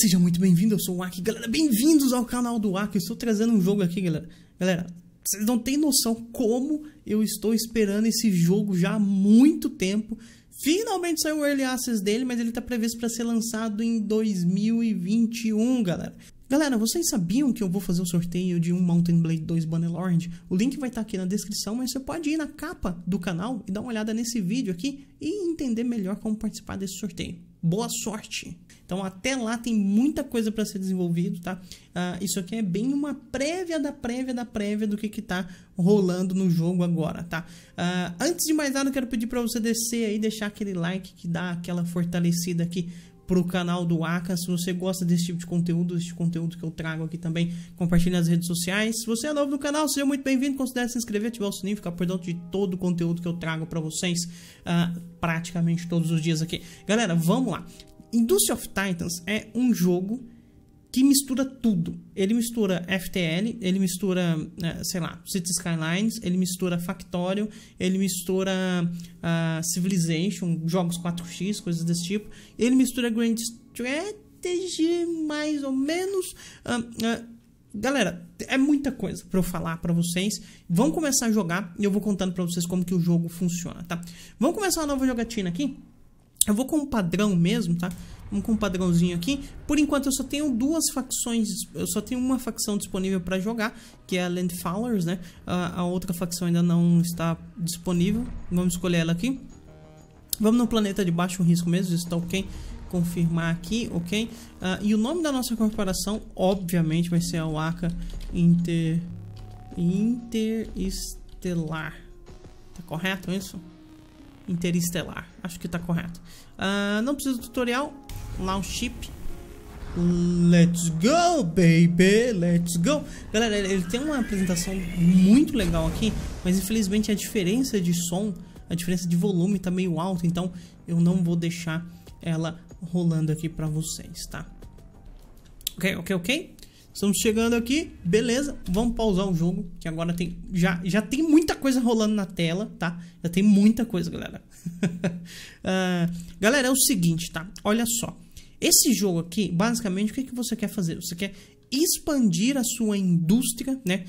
Seja muito bem-vindo, eu sou o Aki. Galera, bem-vindos ao canal do Aki. estou trazendo um jogo aqui, galera. Galera, vocês não têm noção como eu estou esperando esse jogo já há muito tempo. Finalmente saiu o Early Access dele, mas ele está previsto para ser lançado em 2021, galera. Galera, vocês sabiam que eu vou fazer o um sorteio de um Mountain Blade 2 Bannerlord? O link vai estar tá aqui na descrição, mas você pode ir na capa do canal e dar uma olhada nesse vídeo aqui e entender melhor como participar desse sorteio. Boa sorte! Então até lá tem muita coisa para ser desenvolvido, tá? Ah, isso aqui é bem uma prévia da prévia da prévia do que que tá rolando no jogo agora, tá? Ah, antes de mais nada, eu quero pedir para você descer aí, deixar aquele like que dá aquela fortalecida aqui pro canal do Aka. Se você gosta desse tipo de conteúdo, desse conteúdo que eu trago aqui também, compartilhe nas redes sociais. Se você é novo no canal, seja muito bem-vindo. Considere se inscrever, ativar o sininho, ficar por dentro de todo o conteúdo que eu trago para vocês uh, praticamente todos os dias aqui. Galera, vamos lá. Industry of Titans é um jogo que mistura tudo. Ele mistura FTL, ele mistura, né, sei lá, Cities Skylines, ele mistura Factorio, ele mistura uh, Civilization, jogos 4X, coisas desse tipo. Ele mistura Grand Strategy, mais ou menos. Uh, uh, galera, é muita coisa para eu falar para vocês. Vão começar a jogar e eu vou contando para vocês como que o jogo funciona, tá? Vamos começar uma nova jogatina aqui? Eu vou com um padrão mesmo, tá? Vamos com um padrãozinho aqui. Por enquanto eu só tenho duas facções, eu só tenho uma facção disponível para jogar, que é a Landfallers, né? A, a, outra facção ainda não está disponível. Vamos escolher ela aqui. Vamos no planeta de baixo risco mesmo, isso está ok. Confirmar aqui, ok? Uh, e o nome da nossa corporação, obviamente, vai ser a Waka Inter... Interestelar. Tá correto isso? interestelar. Acho que tá correto. Uh, não preciso do tutorial. Launch chip. Let's go, baby! Let's go! Galera, ele tem uma apresentação muito legal aqui, mas infelizmente a diferença de som, a diferença de volume tá meio alta, então eu não vou deixar ela rolando aqui pra vocês, tá? Ok, ok, ok? Estamos chegando aqui, beleza, vamos pausar o jogo, que agora tem, já, já tem muita coisa rolando na tela, tá? Já tem muita coisa, galera. uh, galera, é o seguinte, tá? Olha só, esse jogo aqui, basicamente, o que, é que você quer fazer? Você quer expandir a sua indústria, né?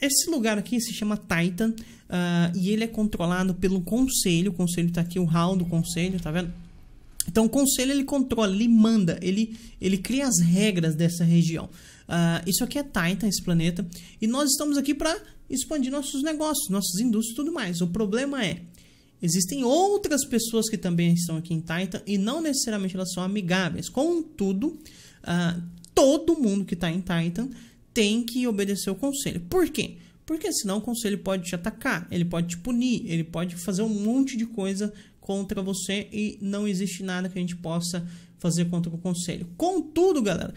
Esse lugar aqui se chama Titan uh, e ele é controlado pelo conselho, o conselho tá aqui, o hall do conselho, tá vendo? Então o conselho ele controla, ele manda, ele, ele cria as regras dessa região. Uh, isso aqui é Titan, esse planeta. E nós estamos aqui para expandir nossos negócios, nossas indústrias e tudo mais. O problema é, existem outras pessoas que também estão aqui em Titan e não necessariamente elas são amigáveis. Contudo, uh, todo mundo que está em Titan tem que obedecer o conselho. Por quê? Porque senão o conselho pode te atacar, ele pode te punir, ele pode fazer um monte de coisa contra você e não existe nada que a gente possa fazer contra o conselho. Contudo, galera,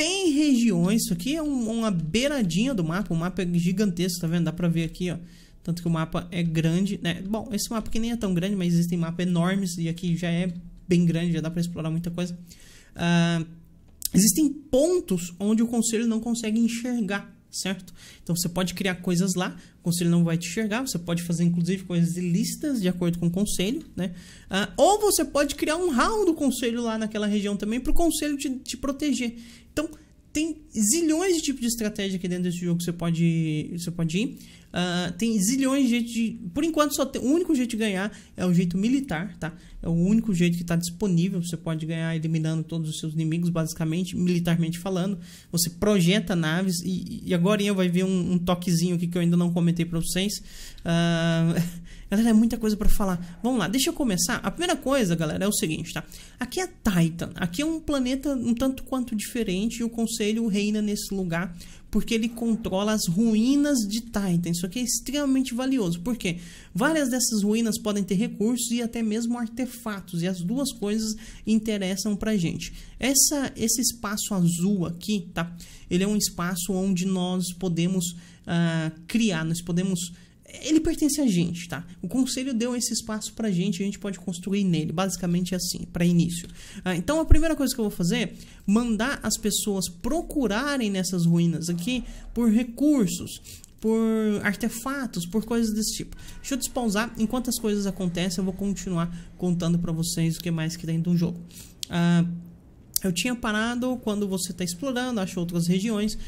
tem regiões, isso aqui é um, uma beiradinha do mapa, o mapa é gigantesco, tá vendo? Dá pra ver aqui, ó. Tanto que o mapa é grande, né? Bom, esse mapa aqui nem é tão grande, mas existem mapas enormes e aqui já é bem grande, já dá pra explorar muita coisa. Uh, existem pontos onde o conselho não consegue enxergar certo? Então você pode criar coisas lá o conselho não vai te enxergar, você pode fazer inclusive coisas ilícitas de acordo com o conselho, né? Ah, ou você pode criar um round do conselho lá naquela região também para o conselho te, te proteger. Então, tem zilhões de tipos de estratégia aqui dentro desse jogo que você pode, você pode ir. Uh, tem zilhões de jeito de. Por enquanto, só tem, o único jeito de ganhar é o jeito militar, tá? É o único jeito que está disponível. Você pode ganhar eliminando todos os seus inimigos, basicamente, militarmente falando. Você projeta naves e, e agora eu vai ver um, um, toquezinho aqui que eu ainda não comentei para vocês. Uh, galera, é muita coisa para falar. Vamos lá, deixa eu começar. A primeira coisa, galera, é o seguinte, tá? Aqui é Titan. Aqui é um planeta um tanto quanto diferente e o Conselho reina nesse lugar porque ele controla as ruínas de Titan. Isso aqui é extremamente valioso, porque várias dessas ruínas podem ter recursos e até mesmo artefatos, e as duas coisas interessam pra gente. Essa, esse espaço azul aqui, tá? Ele é um espaço onde nós podemos uh, criar, nós podemos ele pertence a gente, tá? O conselho deu esse espaço pra gente, a gente pode construir nele, basicamente é assim, para início. Ah, então a primeira coisa que eu vou fazer, mandar as pessoas procurarem nessas ruínas aqui por recursos, por artefatos, por coisas desse tipo. Deixa eu despausar, enquanto as coisas acontecem, eu vou continuar contando para vocês o que mais que tem do jogo. Ah, eu tinha parado quando você está explorando, acha outras regiões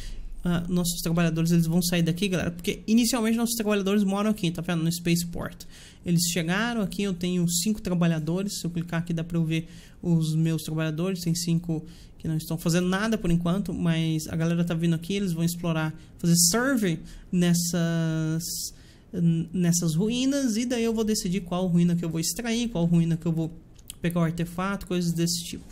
uh, nossos trabalhadores eles vão sair daqui, galera, porque inicialmente nossos trabalhadores moram aqui, tá vendo? No Spaceport. Eles chegaram aqui, eu tenho cinco trabalhadores, se eu clicar aqui dá pra eu ver os meus trabalhadores, tem cinco que não estão fazendo nada por enquanto, mas a galera tá vindo aqui, eles vão explorar, fazer survey nessas nessas ruínas e daí eu vou decidir qual ruína que eu vou extrair, qual ruína que eu vou pegar o artefato, coisas desse tipo.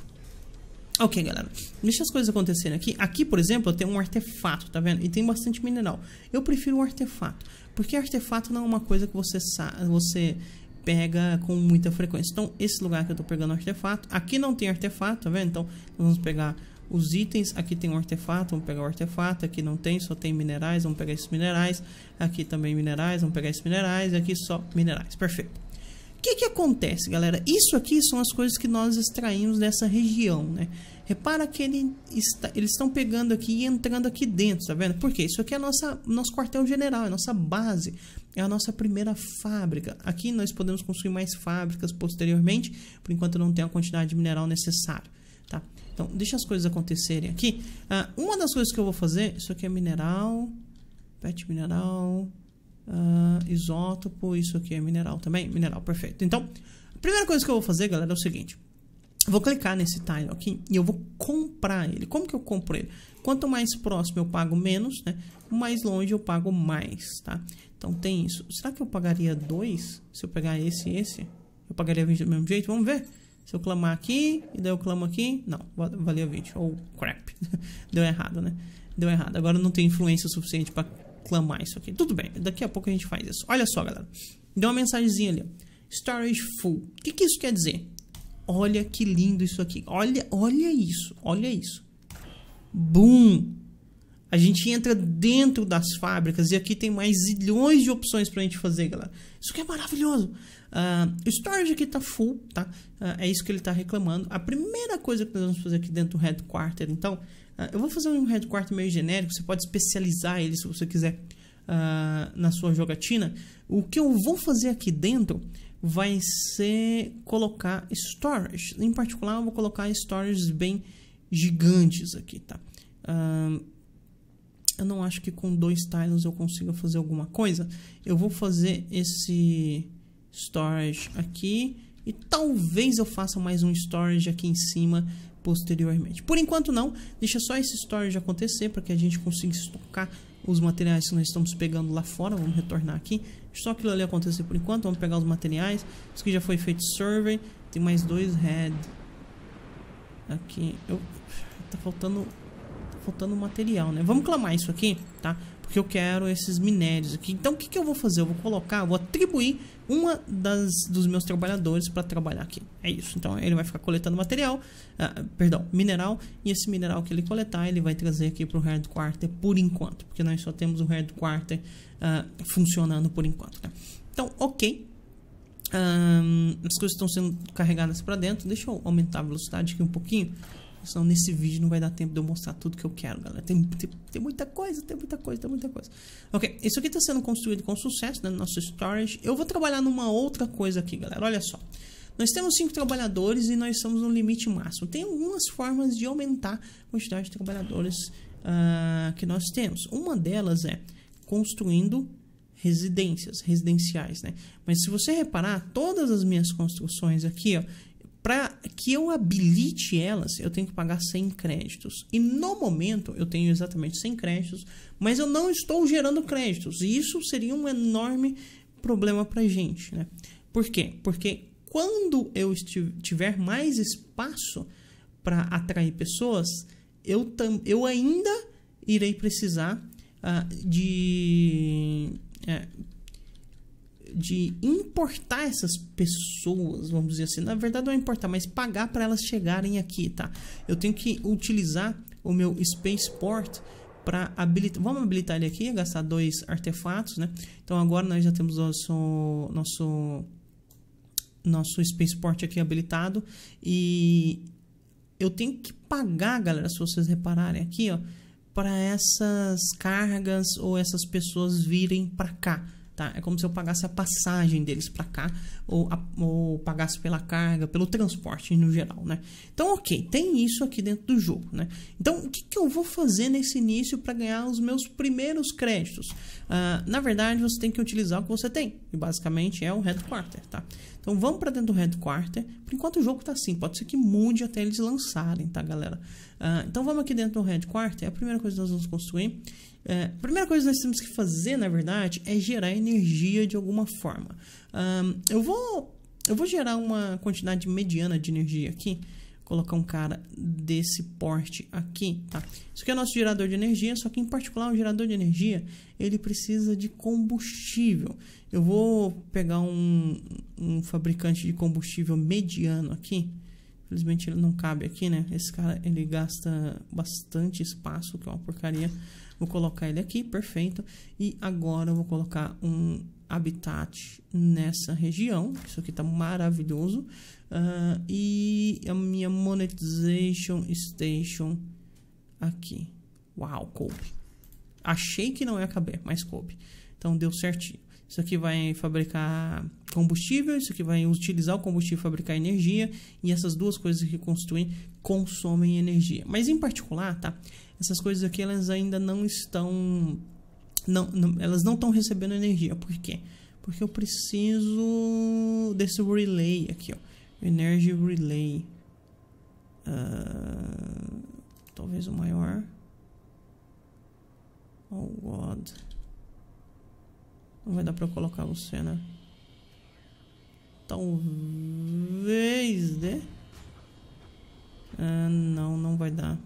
Ok, galera. Deixa as coisas acontecerem aqui. Aqui, por exemplo, eu tenho um artefato, tá vendo? E tem bastante mineral. Eu prefiro um artefato. Porque artefato não é uma coisa que você, você pega com muita frequência. Então, esse lugar que eu tô pegando artefato. Aqui não tem artefato, tá vendo? Então, vamos pegar os itens. Aqui tem um artefato, vamos pegar o artefato. Aqui não tem, só tem minerais, vamos pegar esses minerais. Aqui também minerais, vamos pegar esses minerais. Aqui só minerais, perfeito. O que, que acontece, galera? Isso aqui são as coisas que nós extraímos dessa região, né? Repara que ele está, eles estão pegando aqui e entrando aqui dentro, tá vendo? Porque isso aqui é nossa, nosso quartel-general, é a nossa base, é a nossa primeira fábrica. Aqui nós podemos construir mais fábricas posteriormente, por enquanto não tem a quantidade de mineral necessária, tá? Então, deixa as coisas acontecerem aqui. Ah, uma das coisas que eu vou fazer, isso aqui é mineral, pet mineral, Uh, isótopo, isso aqui é mineral também? Mineral, perfeito. Então, a primeira coisa que eu vou fazer, galera, é o seguinte. vou clicar nesse tile aqui e eu vou comprar ele. Como que eu compro ele? Quanto mais próximo eu pago menos, né? Mais longe eu pago mais, tá? Então tem isso. Será que eu pagaria dois se eu pegar esse e esse? Eu pagaria 20 do mesmo jeito? Vamos ver. Se eu clamar aqui, e daí eu clamo aqui, não, valia 20. Ou oh, crap. Deu errado, né? Deu errado. Agora não tem influência suficiente para clamar isso aqui. Tudo bem, daqui a pouco a gente faz isso. Olha só, galera. Deu uma mensagenzinha ali. Storage full. O que, que isso quer dizer? Olha que lindo isso aqui. Olha, olha isso. Olha isso. Boom! A gente entra dentro das fábricas e aqui tem mais zilhões de opções para a gente fazer, galera. Isso aqui é maravilhoso. Uh, o storage aqui está full, tá? Uh, é isso que ele está reclamando. A primeira coisa que nós vamos fazer aqui dentro do headquarter, então, ah, eu vou fazer um headquarter meio genérico, você pode especializar ele se você quiser uh, na sua jogatina. O que eu vou fazer aqui dentro vai ser colocar storage. Em particular, eu vou colocar storages bem gigantes aqui, tá? Uh, eu não acho que com dois tiles eu consiga fazer alguma coisa. Eu vou fazer esse storage aqui. E talvez eu faça mais um storage aqui em cima posteriormente. Por enquanto não, deixa só esse storage acontecer para que a gente consiga estocar os materiais que nós estamos pegando lá fora, vamos retornar aqui. Só aquilo ali acontecer por enquanto, vamos pegar os materiais. Isso que já foi feito survey, tem mais dois head. Aqui, eu tá faltando tá faltando material, né? Vamos clamar isso aqui, tá? porque eu quero esses minérios aqui. Então o que, que eu vou fazer? Eu vou colocar, vou atribuir uma das dos meus trabalhadores para trabalhar aqui. É isso. Então ele vai ficar coletando material, ah, perdão, mineral, e esse mineral que ele coletar, ele vai trazer aqui para o Herd Quarter por enquanto, porque nós só temos o Herd Quarter ah, funcionando por enquanto. Né? Então, ok. Ah, as coisas estão sendo carregadas para dentro. Deixa eu aumentar a velocidade aqui um pouquinho Senão nesse vídeo não vai dar tempo de eu mostrar tudo que eu quero, galera. Tem, tem, tem muita coisa, tem muita coisa, tem muita coisa. Ok, isso aqui está sendo construído com sucesso né, no nosso storage. Eu vou trabalhar numa outra coisa aqui, galera. Olha só. Nós temos cinco trabalhadores e nós estamos no limite máximo. Tem algumas formas de aumentar a quantidade de trabalhadores uh, que nós temos. Uma delas é construindo residências, residenciais, né? Mas se você reparar, todas as minhas construções aqui, ó, para que eu habilite elas, eu tenho que pagar 100 créditos. E no momento eu tenho exatamente 100 créditos, mas eu não estou gerando créditos. E isso seria um enorme problema para gente, né? Por quê? Porque quando eu tiver mais espaço para atrair pessoas, eu, eu ainda irei precisar uh, de é, de importar essas pessoas, vamos dizer assim. Na verdade, não é importar, mas pagar para elas chegarem aqui, tá? Eu tenho que utilizar o meu Spaceport para habilitar. Vamos habilitar ele aqui, gastar dois artefatos, né? Então agora nós já temos nosso nosso nosso Spaceport aqui habilitado e eu tenho que pagar, galera, se vocês repararem aqui, ó, para essas cargas ou essas pessoas virem para cá. Tá? É como se eu pagasse a passagem deles para cá ou, a, ou, pagasse pela carga, pelo transporte no geral, né? Então, ok, tem isso aqui dentro do jogo, né? Então, o que, que eu vou fazer nesse início para ganhar os meus primeiros créditos? Uh, na verdade, você tem que utilizar o que você tem, e basicamente é o headquarter, tá? Então, vamos para dentro do headquarter. Por enquanto, o jogo tá assim, pode ser que mude até eles lançarem, tá, galera? Ah, então vamos aqui dentro do headquarter. É a primeira coisa que nós vamos construir. É, a primeira coisa que nós temos que fazer, na verdade, é gerar energia de alguma forma. Um, ah, eu, vou, eu vou gerar uma quantidade mediana de energia aqui colocar um cara desse porte aqui, tá? Isso aqui é nosso gerador de energia, só que em particular o gerador de energia, ele precisa de combustível. Eu vou pegar um, um fabricante de combustível mediano aqui, Infelizmente ele não cabe aqui, né? Esse cara, ele gasta bastante espaço, que é uma porcaria. Vou colocar ele aqui, perfeito. E agora eu vou colocar um habitat nessa região. Isso aqui tá maravilhoso. Uh, e a minha monetization station aqui. Uau, coube. Achei que não ia caber, mas coube. Então deu certinho isso aqui vai fabricar combustível, isso aqui vai utilizar o combustível e fabricar energia, e essas duas coisas que constituem consomem energia. Mas em particular, tá? Essas coisas aqui elas ainda não estão não, não elas não estão recebendo energia. Por quê? Porque eu preciso desse relay aqui, ó. Energy Relay. Uh, talvez o maior. Oh, God. Não vai dar pra eu colocar você, né? Talvez dê. Ah, não, não vai dar.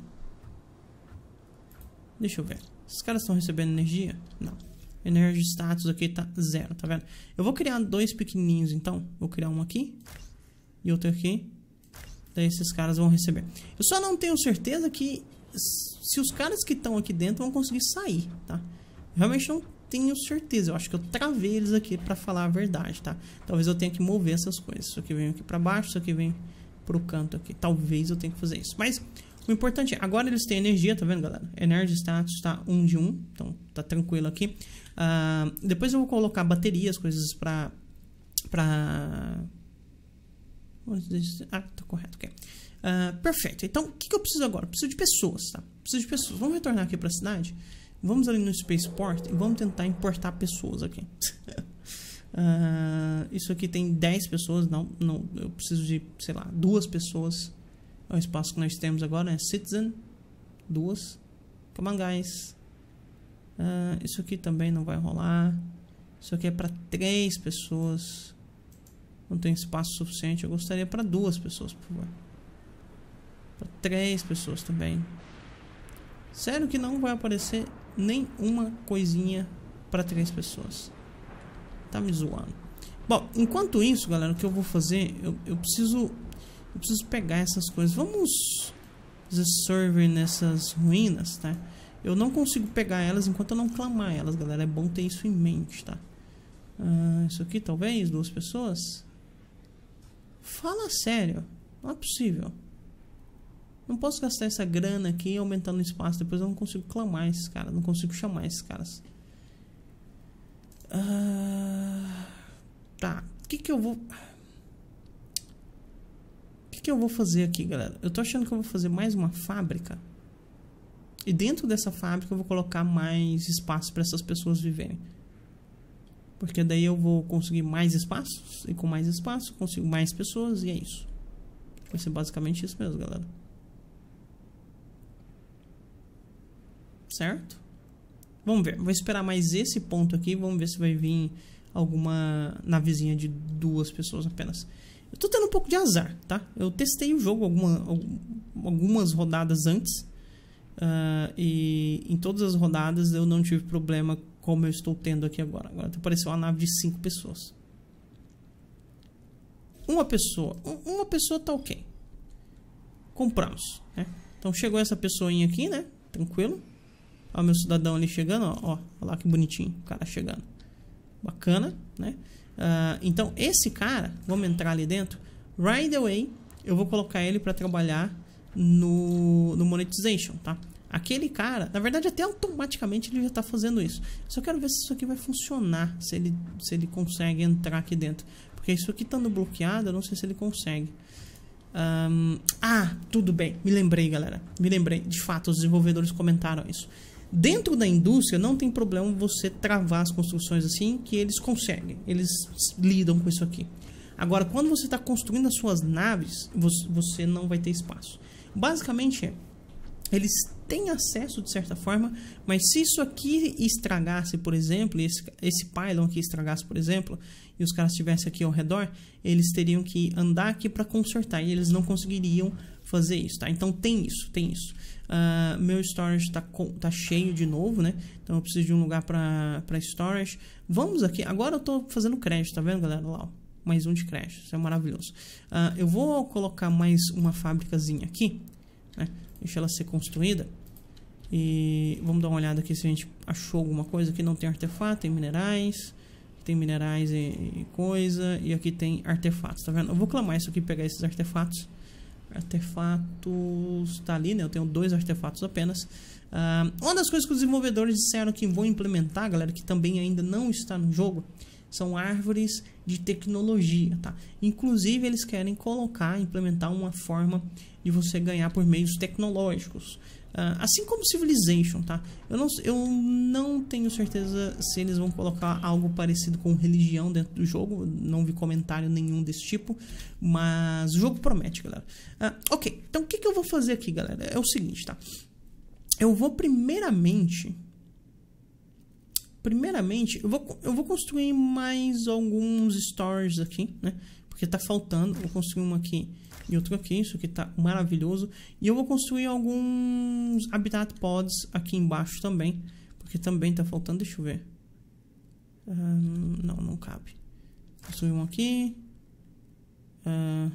Deixa eu ver. Esses caras estão recebendo energia? Não. Energia status aqui tá zero, tá vendo? Eu vou criar dois pequenininhos, então. Vou criar um aqui e outro aqui. Daí esses caras vão receber. Eu só não tenho certeza que se os caras que estão aqui dentro vão conseguir sair, tá? Realmente não tenho certeza. Eu acho que eu travei eles aqui pra falar a verdade, tá? Talvez eu tenha que mover essas coisas. Isso aqui vem aqui pra baixo, isso aqui vem pro canto aqui. Talvez eu tenha que fazer isso. Mas o importante é, agora eles têm energia, tá vendo, galera? Energy status tá 1 de 1, então tá tranquilo aqui. Uh, depois eu vou colocar baterias, coisas pra... pra... Ah, tá correto, ok. Uh, perfeito. Então, o que, que eu preciso agora? Eu preciso de pessoas, tá? Preciso de pessoas. Vamos retornar aqui pra cidade? Vamos ali no Spaceport e vamos tentar importar pessoas aqui. uh, isso aqui tem 10 pessoas, não, não, eu preciso de, sei lá, duas pessoas. É o espaço que nós temos agora, é Citizen, duas. Come on, guys. Uh, isso aqui também não vai rolar. Isso aqui é para três pessoas. Não tem espaço suficiente. Eu gostaria para duas pessoas, por favor. Para três pessoas também. Sério que não vai aparecer nenhuma coisinha para três pessoas. Tá me zoando. Bom, enquanto isso, galera, o que eu vou fazer? Eu, eu preciso eu preciso pegar essas coisas. Vamos fazer server nessas ruínas, tá? Eu não consigo pegar elas enquanto eu não clamar elas, galera. É bom ter isso em mente, tá? Ah, isso aqui, talvez? Duas pessoas? Fala sério. Não é possível. Não posso gastar essa grana aqui aumentando o espaço. Depois eu não consigo clamar esses caras. Não consigo chamar esses caras. Ah, tá. O que que eu vou... O que que eu vou fazer aqui, galera? Eu tô achando que eu vou fazer mais uma fábrica. E dentro dessa fábrica eu vou colocar mais espaço para essas pessoas viverem. Porque daí eu vou conseguir mais espaços. E com mais espaço consigo mais pessoas. E é isso. Vai ser basicamente isso mesmo, galera. certo? Vamos ver, vou esperar mais esse ponto aqui, vamos ver se vai vir alguma navezinha de duas pessoas apenas. Eu tô tendo um pouco de azar, tá? Eu testei o jogo alguma, algumas rodadas antes uh, e em todas as rodadas eu não tive problema como eu estou tendo aqui agora. Agora apareceu uma nave de cinco pessoas. Uma pessoa, uma pessoa tá ok. Compramos, né? Então chegou essa pessoinha aqui, né? Tranquilo o meu cidadão ali chegando, ó, olha lá que bonitinho, o cara chegando. Bacana, né? Uh, então, esse cara, vamos entrar ali dentro. Right away, eu vou colocar ele para trabalhar no, no monetization, tá? Aquele cara, na verdade, até automaticamente ele já está fazendo isso. Só quero ver se isso aqui vai funcionar, se ele, se ele consegue entrar aqui dentro. Porque isso aqui estando tá bloqueado, eu não sei se ele consegue. Um, ah, tudo bem, me lembrei, galera. Me lembrei, de fato, os desenvolvedores comentaram isso. Dentro da indústria não tem problema você travar as construções assim, que eles conseguem, eles lidam com isso aqui. Agora, quando você está construindo as suas naves, você não vai ter espaço. Basicamente, é, eles têm acesso de certa forma, mas se isso aqui estragasse, por exemplo, esse, esse pylon aqui estragasse, por exemplo, e os caras estivessem aqui ao redor, eles teriam que andar aqui para consertar e eles não conseguiriam fazer isso, tá? Então tem isso, tem isso. Uh, meu storage está tá cheio de novo, né? Então eu preciso de um lugar para storage. Vamos aqui, agora eu estou fazendo crédito, tá vendo, galera? Lá, ó. mais um de crédito, isso é maravilhoso. Uh, eu vou colocar mais uma fábricazinha aqui, né? Deixa ela ser construída. E vamos dar uma olhada aqui se a gente achou alguma coisa. Aqui não tem artefato, tem minerais tem minerais e, coisa, e aqui tem artefatos, tá vendo? Eu vou clamar isso aqui, pegar esses artefatos Artefatos, tá ali, né? Eu tenho dois artefatos apenas. Uh, uma das coisas que os desenvolvedores disseram que vão implementar, galera, que também ainda não está no jogo, são árvores de tecnologia, tá? Inclusive eles querem colocar, implementar uma forma de você ganhar por meios tecnológicos, uh, assim como Civilization, tá? Eu não, eu não tenho certeza se eles vão colocar algo parecido com religião dentro do jogo, não vi comentário nenhum desse tipo, mas o jogo promete, galera. Uh, ok, então o que, que eu vou fazer aqui, galera? É o seguinte, tá? Eu vou primeiramente Primeiramente, eu vou, eu vou construir mais alguns stores aqui, né? Porque tá faltando. Vou construir um aqui e outro aqui. Isso aqui tá maravilhoso. E eu vou construir alguns habitat pods aqui embaixo também. Porque também tá faltando. Deixa eu ver. Ah, não, não cabe. Construir um aqui. Uh,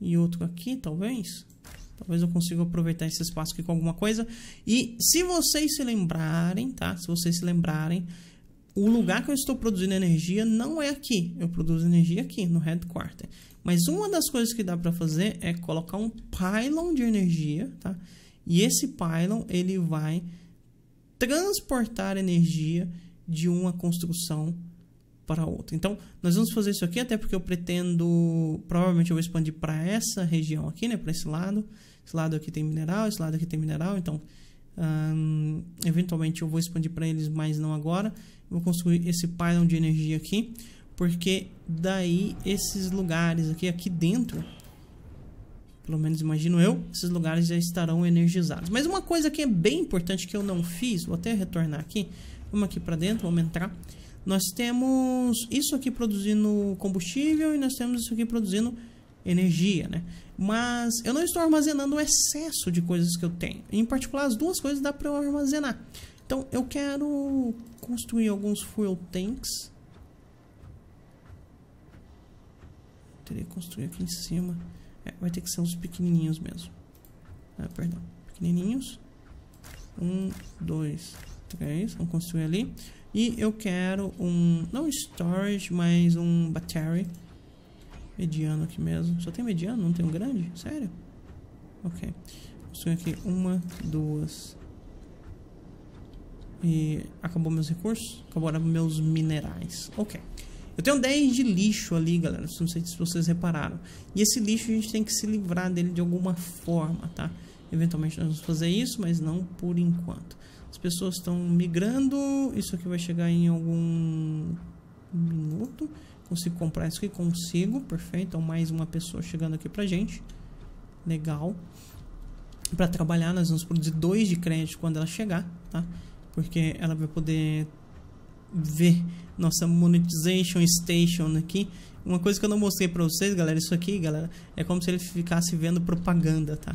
e outro aqui, talvez. Talvez eu consiga aproveitar esse espaço aqui com alguma coisa. E se vocês se lembrarem, tá? Se vocês se lembrarem, o lugar que eu estou produzindo energia não é aqui. Eu produzo energia aqui, no headquarter. Mas uma das coisas que dá para fazer é colocar um pylon de energia, tá? E esse pylon, ele vai transportar energia de uma construção para outra. Então, nós vamos fazer isso aqui até porque eu pretendo, provavelmente eu vou expandir para essa região aqui, né, para esse lado. Esse lado aqui tem mineral, esse lado aqui tem mineral, então um, eventualmente eu vou expandir para eles, mas não agora. vou construir esse pylon de energia aqui, porque daí esses lugares aqui, aqui dentro, pelo menos imagino eu, esses lugares já estarão energizados. Mas uma coisa que é bem importante que eu não fiz, vou até retornar aqui, vamos aqui para dentro, vamos entrar. Nós temos isso aqui produzindo combustível e nós temos isso aqui produzindo energia, né? Mas eu não estou armazenando o excesso de coisas que eu tenho. Em particular, as duas coisas dá para eu armazenar. Então, eu quero construir alguns fuel tanks. Teria que construir aqui em cima. É, vai ter que ser uns pequenininhos mesmo. Ah, perdão. Pequenininhos. Um, dois, três. Vamos construir ali. E eu quero um... Não storage, mas um battery. Mediano aqui mesmo. Só tem mediano? Não tem um grande? Sério? Ok. Construir aqui uma, duas. E acabou meus recursos? Acabaram meus minerais. Ok. Eu tenho 10 de lixo ali, galera. Não sei se vocês repararam. E esse lixo a gente tem que se livrar dele de alguma forma, tá? Eventualmente nós vamos fazer isso, mas não por enquanto. As pessoas estão migrando. Isso aqui vai chegar em algum minuto. Consigo comprar isso aqui? Consigo, perfeito. Então, mais uma pessoa chegando aqui pra gente. Legal. Para trabalhar, nós vamos produzir dois de crédito quando ela chegar, tá? Porque ela vai poder ver nossa monetization station aqui. Uma coisa que eu não mostrei pra vocês, galera, isso aqui, galera, é como se ele ficasse vendo propaganda, tá?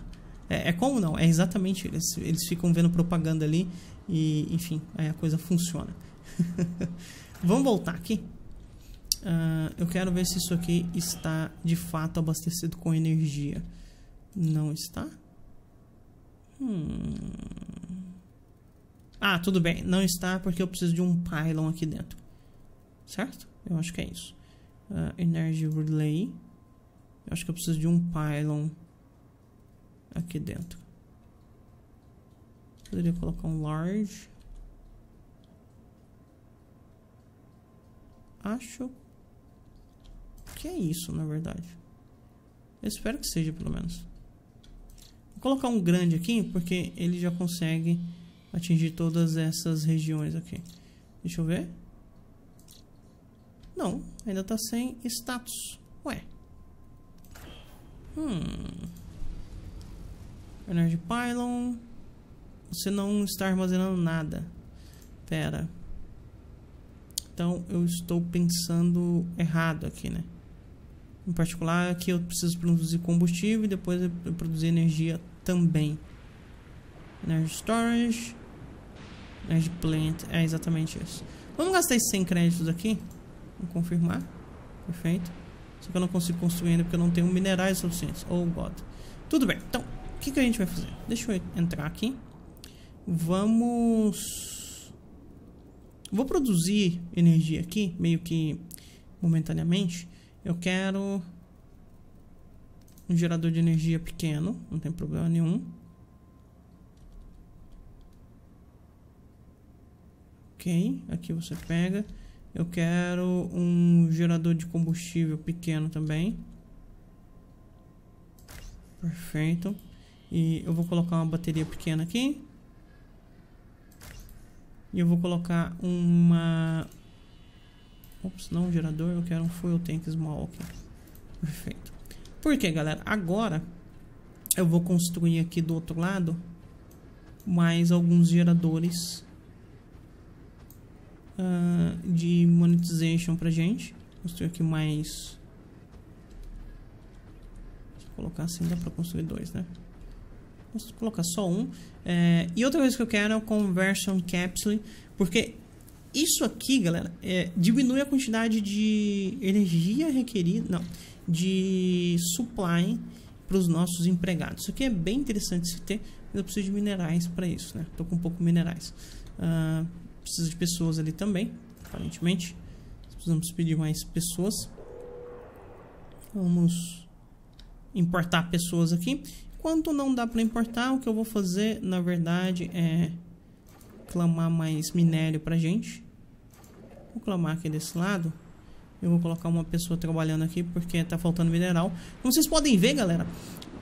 É, é como não, é exatamente, eles, eles ficam vendo propaganda ali e, enfim, aí a coisa funciona. Vamos voltar aqui? Ah, eu quero ver se isso aqui está de fato abastecido com energia. Não está? Hum. Ah, tudo bem. Não está porque eu preciso de um pylon aqui dentro. Certo? Eu acho que é isso. Uh, energy Relay. Eu acho que eu preciso de um pylon aqui dentro. Poderia colocar um large. Acho que é isso, na verdade. Eu espero que seja, pelo menos. Vou colocar um grande aqui, porque ele já consegue atingir todas essas regiões aqui. Deixa eu ver. Não, ainda tá sem status. Ué. Hum. Energy Pylon. Você não está armazenando nada. Pera. Então eu estou pensando errado aqui, né? em particular que eu preciso produzir combustível e depois produzir energia também. Energy Storage, Energy Plant, é exatamente isso. Vamos gastar esses 100 créditos aqui, vamos confirmar, perfeito. Só que eu não consigo construir ainda porque eu não tenho minerais suficientes, oh god. Tudo bem, então, o que, que a gente vai fazer? Deixa eu entrar aqui. Vamos... Vou produzir energia aqui, meio que momentaneamente eu quero um gerador de energia pequeno, não tem problema nenhum. Ok, aqui você pega. Eu quero um gerador de combustível pequeno também. Perfeito. E eu vou colocar uma bateria pequena aqui. E eu vou colocar uma Ops, não, gerador, eu quero um fuel tank small aqui. Perfeito. Porque, galera, agora eu vou construir aqui do outro lado mais alguns geradores uh, de monetization pra gente. Construir aqui mais... Se colocar assim, dá pra construir dois, né? Vou colocar só um. É, e outra coisa que eu quero é o Conversion Capsule, porque isso aqui, galera, é, diminui a quantidade de energia requerida, não, de supply para os nossos empregados. Isso aqui é bem interessante se ter, mas eu preciso de minerais para isso, né? Estou com um pouco minerais. Uh, ah, preciso de pessoas ali também, aparentemente. Precisamos pedir mais pessoas. Vamos importar pessoas aqui. Enquanto não dá para importar, o que eu vou fazer, na verdade, é clamar mais minério pra gente. Vou clamar aqui desse lado. Eu vou colocar uma pessoa trabalhando aqui porque tá faltando mineral. Como vocês podem ver, galera,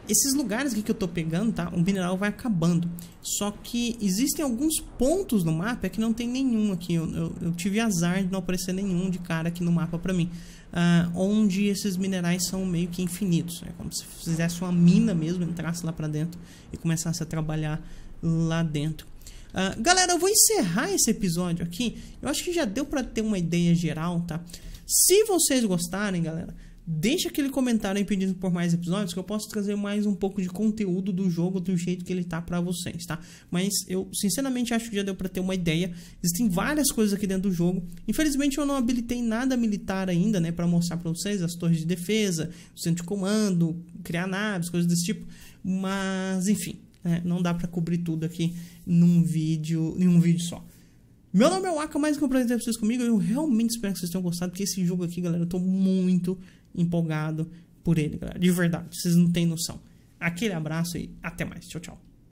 esses lugares aqui que eu tô pegando, tá? O mineral vai acabando. Só que existem alguns pontos no mapa que não tem nenhum aqui. Eu, eu, eu tive azar de não aparecer nenhum de cara aqui no mapa pra mim. Uh, onde esses minerais são meio que infinitos. É como se fizesse uma mina mesmo, entrasse lá pra dentro e começasse a trabalhar lá dentro. Uh, galera, eu vou encerrar esse episódio aqui. Eu acho que já deu para ter uma ideia geral, tá? Se vocês gostarem, galera, deixa aquele comentário aí pedindo por mais episódios que eu posso trazer mais um pouco de conteúdo do jogo do jeito que ele tá para vocês, tá? Mas eu sinceramente acho que já deu para ter uma ideia. Existem várias coisas aqui dentro do jogo. Infelizmente eu não habilitei nada militar ainda, né, para mostrar para vocês as torres de defesa, o centro de comando, criar naves, coisas desse tipo. Mas enfim, né? Não dá para cobrir tudo aqui num vídeo, em um vídeo só. Meu nome é Waka, mais que um prazer ter vocês comigo. Eu realmente espero que vocês tenham gostado, porque esse jogo aqui, galera, eu tô muito empolgado por ele, galera. De verdade, vocês não têm noção. Aquele abraço e até mais. Tchau, tchau.